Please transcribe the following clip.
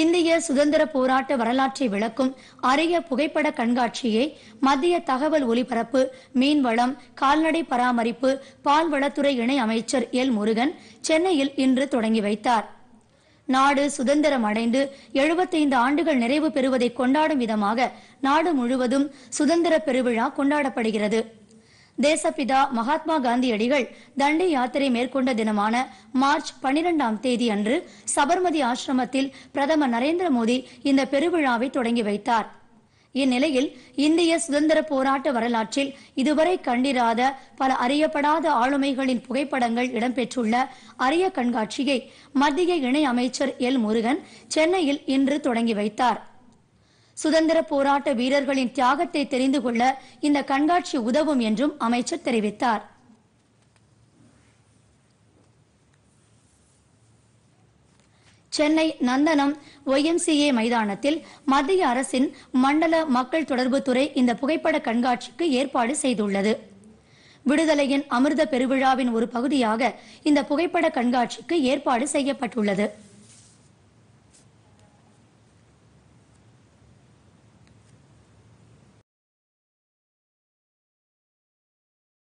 இந்திய சுதந்திர போராட்ட வரலாற்றை விளக்கும் அரிய புகைப்பட கண்காட்சியை மத்திய தகவல் ஒலிபரப்பு மீன்வளம் கால்நடை பராமரிப்பு பால்வளத்துறை இணை அமைச்சர் எல் முருகன் சென்னையில் இன்று தொடங்கி வைத்தார் நாடு சுதந்திரம் அடைந்து எழுபத்தைந்து ஆண்டுகள் நிறைவு பெறுவதை கொண்டாடும் விதமாக நாடு முழுவதும் சுதந்திர பெருவிழா கொண்டாடப்படுகிறது தேசப்பிதா மகாத்மா காந்தியடிகள் தண்டி யாத்திரை மேற்கொண்ட தினமான மார்ச் பனிரெண்டாம் தேதி அன்று சபர்மதி ஆசிரமத்தில் பிரதமர் நரேந்திர மோடி இந்த பெருவிழாவை தொடங்கி வைத்தார் இந்நிலையில் இந்திய சுதந்திர போராட்ட வரலாற்றில் இதுவரை கண்டிராத பல அறியப்படாத ஆளுமைகளின் புகைப்படங்கள் இடம்பெற்றுள்ள அரிய கண்காட்சியை மத்திய இணை அமைச்சர் எல் முருகன் சென்னையில் இன்று தொடங்கி வைத்தாா் சுதந்திர போராட்ட வீரர்களின் தியாகத்தை தெரிந்து கொள்ள இந்த கண்காட்சி உதவும் என்றும் அமைச்சர் தெரிவித்தார் சென்னை நந்தனம் ஒய்எம்சிஏ மைதானத்தில் மத்திய அரசின் மண்டல மக்கள் தொடர்பு துறை இந்த புகைப்பட கண்காட்சிக்கு ஏற்பாடு செய்துள்ளது விடுதலையின் அமிர்த பெருவிழாவின் ஒரு பகுதியாக இந்த புகைப்பட கண்காட்சிக்கு ஏற்பாடு செய்யப்பட்டுள்ளது